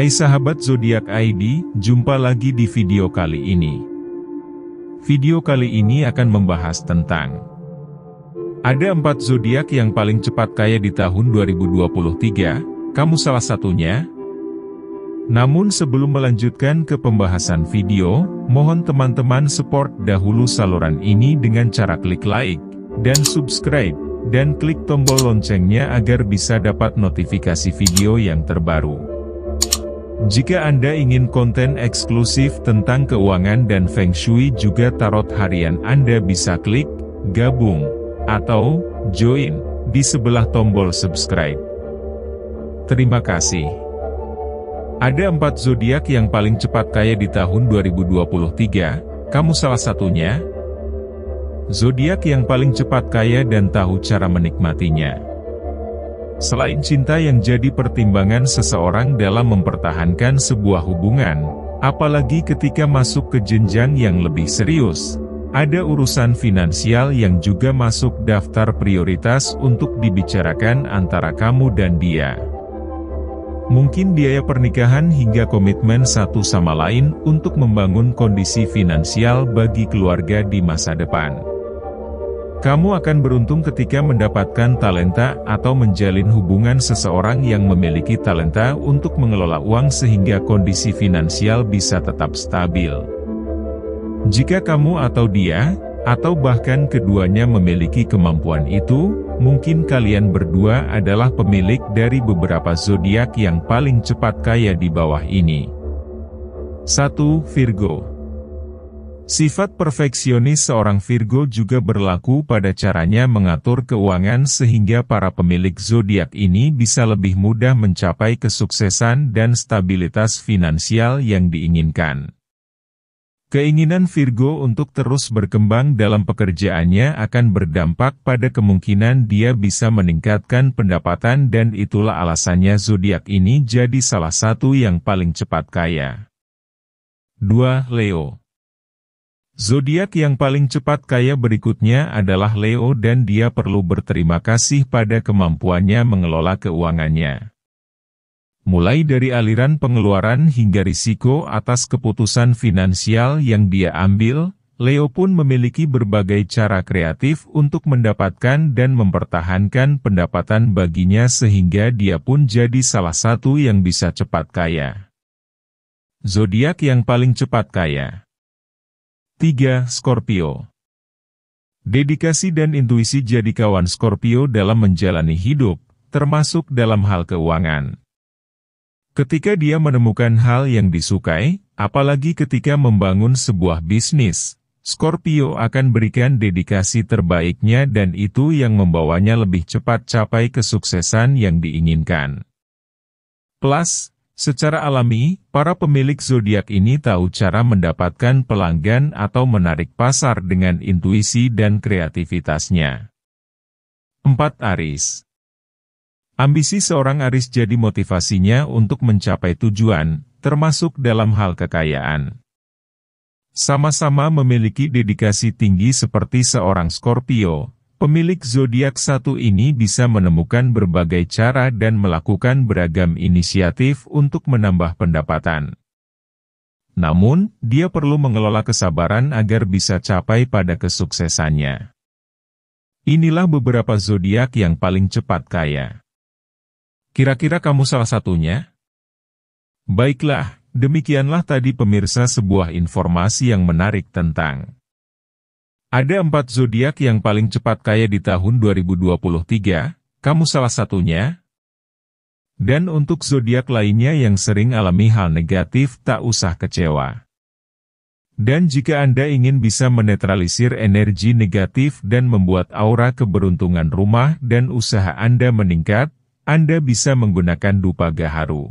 Hai sahabat zodiak ID, jumpa lagi di video kali ini. Video kali ini akan membahas tentang ada empat zodiak yang paling cepat kaya di tahun 2023. Kamu salah satunya. Namun sebelum melanjutkan ke pembahasan video, mohon teman-teman support dahulu saluran ini dengan cara klik like dan subscribe dan klik tombol loncengnya agar bisa dapat notifikasi video yang terbaru. Jika Anda ingin konten eksklusif tentang keuangan dan Feng Shui juga tarot harian Anda bisa klik, gabung, atau, join, di sebelah tombol subscribe. Terima kasih. Ada empat zodiak yang paling cepat kaya di tahun 2023, kamu salah satunya? Zodiak yang paling cepat kaya dan tahu cara menikmatinya. Selain cinta yang jadi pertimbangan seseorang dalam mempertahankan sebuah hubungan, apalagi ketika masuk ke jenjang yang lebih serius, ada urusan finansial yang juga masuk daftar prioritas untuk dibicarakan antara kamu dan dia. Mungkin biaya pernikahan hingga komitmen satu sama lain untuk membangun kondisi finansial bagi keluarga di masa depan. Kamu akan beruntung ketika mendapatkan talenta atau menjalin hubungan seseorang yang memiliki talenta untuk mengelola uang sehingga kondisi finansial bisa tetap stabil. Jika kamu atau dia, atau bahkan keduanya memiliki kemampuan itu, mungkin kalian berdua adalah pemilik dari beberapa zodiak yang paling cepat kaya di bawah ini. 1. Virgo Sifat perfeksionis seorang Virgo juga berlaku pada caranya mengatur keuangan sehingga para pemilik zodiak ini bisa lebih mudah mencapai kesuksesan dan stabilitas finansial yang diinginkan. Keinginan Virgo untuk terus berkembang dalam pekerjaannya akan berdampak pada kemungkinan dia bisa meningkatkan pendapatan dan itulah alasannya zodiak ini jadi salah satu yang paling cepat kaya. 2. Leo Zodiak yang paling cepat kaya berikutnya adalah Leo dan dia perlu berterima kasih pada kemampuannya mengelola keuangannya. Mulai dari aliran pengeluaran hingga risiko atas keputusan finansial yang dia ambil, Leo pun memiliki berbagai cara kreatif untuk mendapatkan dan mempertahankan pendapatan baginya sehingga dia pun jadi salah satu yang bisa cepat kaya. Zodiak yang paling cepat kaya 3. Scorpio Dedikasi dan intuisi jadi kawan Scorpio dalam menjalani hidup, termasuk dalam hal keuangan. Ketika dia menemukan hal yang disukai, apalagi ketika membangun sebuah bisnis, Scorpio akan berikan dedikasi terbaiknya dan itu yang membawanya lebih cepat capai kesuksesan yang diinginkan. Plus, Secara alami, para pemilik zodiak ini tahu cara mendapatkan pelanggan atau menarik pasar dengan intuisi dan kreativitasnya. 4. Aris Ambisi seorang Aris jadi motivasinya untuk mencapai tujuan, termasuk dalam hal kekayaan. Sama-sama memiliki dedikasi tinggi seperti seorang Scorpio, Pemilik zodiak satu ini bisa menemukan berbagai cara dan melakukan beragam inisiatif untuk menambah pendapatan. Namun, dia perlu mengelola kesabaran agar bisa capai pada kesuksesannya. Inilah beberapa zodiak yang paling cepat kaya. Kira-kira kamu salah satunya? Baiklah, demikianlah tadi pemirsa sebuah informasi yang menarik tentang ada empat zodiak yang paling cepat kaya di tahun 2023, kamu salah satunya. Dan untuk zodiak lainnya yang sering alami hal negatif, tak usah kecewa. Dan jika Anda ingin bisa menetralisir energi negatif dan membuat aura keberuntungan rumah dan usaha Anda meningkat, Anda bisa menggunakan dupa gaharu.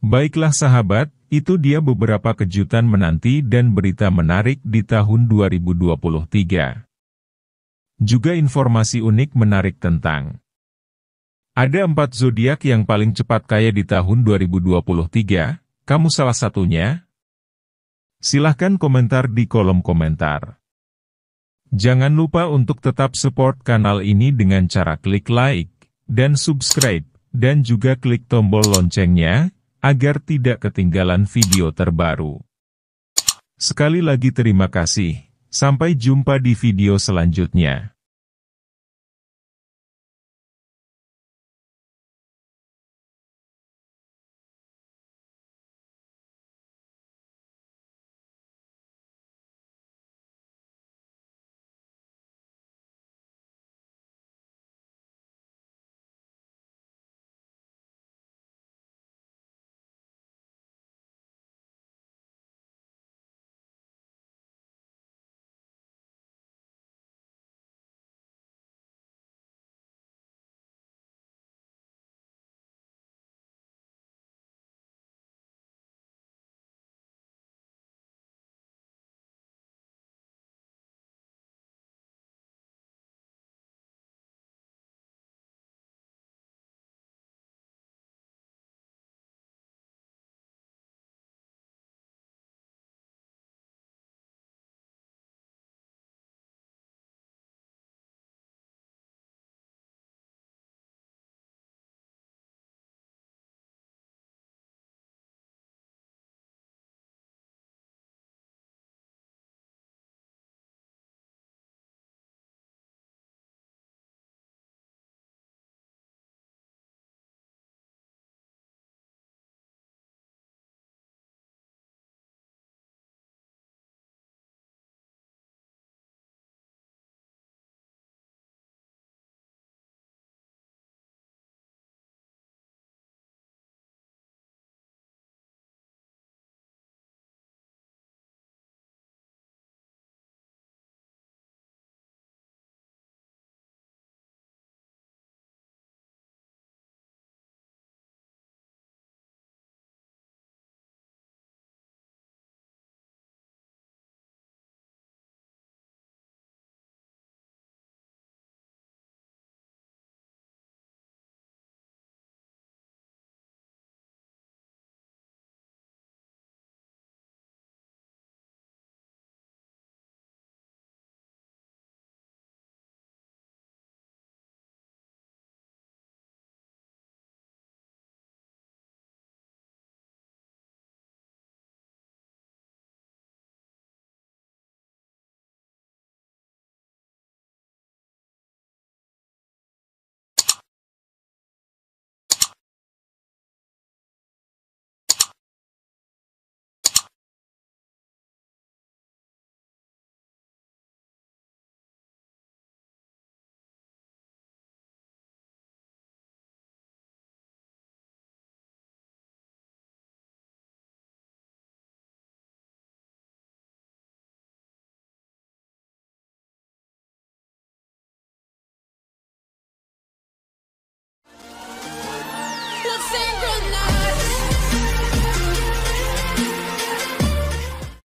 Baiklah sahabat, itu dia beberapa kejutan menanti dan berita menarik di tahun 2023. Juga informasi unik menarik tentang ada empat zodiak yang paling cepat kaya di tahun 2023, kamu salah satunya? Silahkan komentar di kolom komentar. Jangan lupa untuk tetap support kanal ini dengan cara klik like, dan subscribe, dan juga klik tombol loncengnya, agar tidak ketinggalan video terbaru. Sekali lagi terima kasih, sampai jumpa di video selanjutnya.